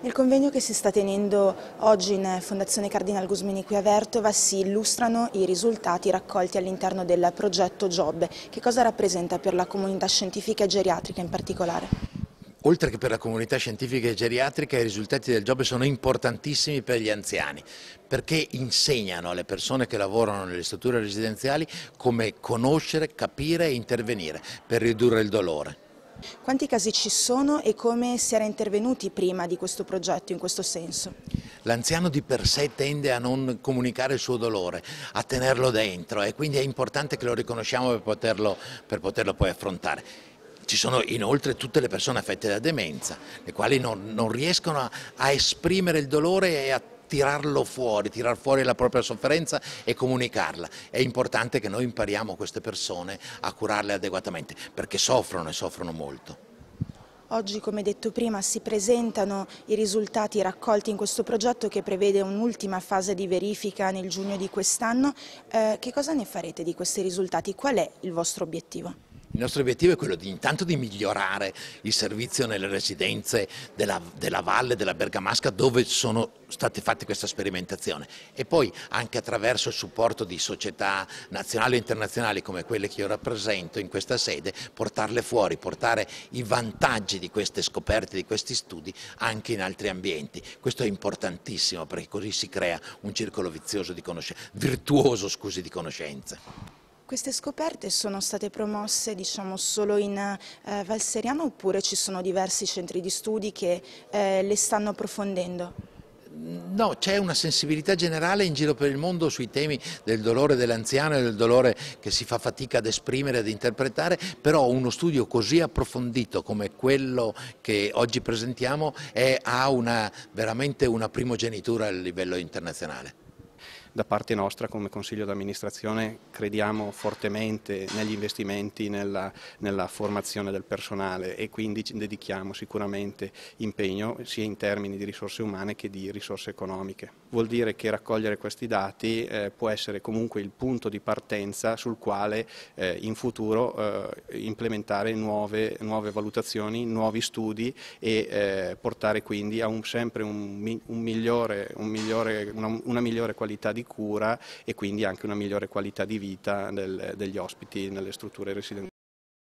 Nel convegno che si sta tenendo oggi in Fondazione Cardinal Gusmini qui a Vertova si illustrano i risultati raccolti all'interno del progetto Job. Che cosa rappresenta per la comunità scientifica e geriatrica in particolare? oltre che per la comunità scientifica e geriatrica, i risultati del job sono importantissimi per gli anziani, perché insegnano alle persone che lavorano nelle strutture residenziali come conoscere, capire e intervenire per ridurre il dolore. Quanti casi ci sono e come si era intervenuti prima di questo progetto in questo senso? L'anziano di per sé tende a non comunicare il suo dolore, a tenerlo dentro e quindi è importante che lo riconosciamo per poterlo, per poterlo poi affrontare. Ci sono inoltre tutte le persone affette da demenza, le quali non, non riescono a, a esprimere il dolore e a tirarlo fuori, tirar fuori la propria sofferenza e comunicarla. È importante che noi impariamo queste persone a curarle adeguatamente, perché soffrono e soffrono molto. Oggi, come detto prima, si presentano i risultati raccolti in questo progetto che prevede un'ultima fase di verifica nel giugno di quest'anno. Eh, che cosa ne farete di questi risultati? Qual è il vostro obiettivo? Il nostro obiettivo è quello di, intanto di migliorare il servizio nelle residenze della, della valle, della Bergamasca, dove sono state fatte questa sperimentazione e poi anche attraverso il supporto di società nazionali e internazionali come quelle che io rappresento in questa sede, portarle fuori, portare i vantaggi di queste scoperte, di questi studi anche in altri ambienti. Questo è importantissimo perché così si crea un circolo vizioso di conoscenza, virtuoso scusi, di conoscenze. Queste scoperte sono state promosse diciamo, solo in eh, Valseriano oppure ci sono diversi centri di studi che eh, le stanno approfondendo? No, c'è una sensibilità generale in giro per il mondo sui temi del dolore dell'anziano e del dolore che si fa fatica ad esprimere, ad interpretare, però uno studio così approfondito come quello che oggi presentiamo è, ha una, veramente una primogenitura a livello internazionale da parte nostra come Consiglio d'amministrazione crediamo fortemente negli investimenti, nella, nella, formazione del personale e quindi ci dedichiamo sicuramente impegno sia in termini di risorse umane che di risorse economiche. Vuol dire che raccogliere questi dati eh, può essere comunque il punto di partenza sul quale eh, in futuro eh, implementare nuove, nuove, valutazioni, nuovi studi e eh, portare quindi a un, sempre un, un migliore, un migliore, una, una migliore qualità di cura e quindi anche una migliore qualità di vita del, degli ospiti nelle strutture residenziali.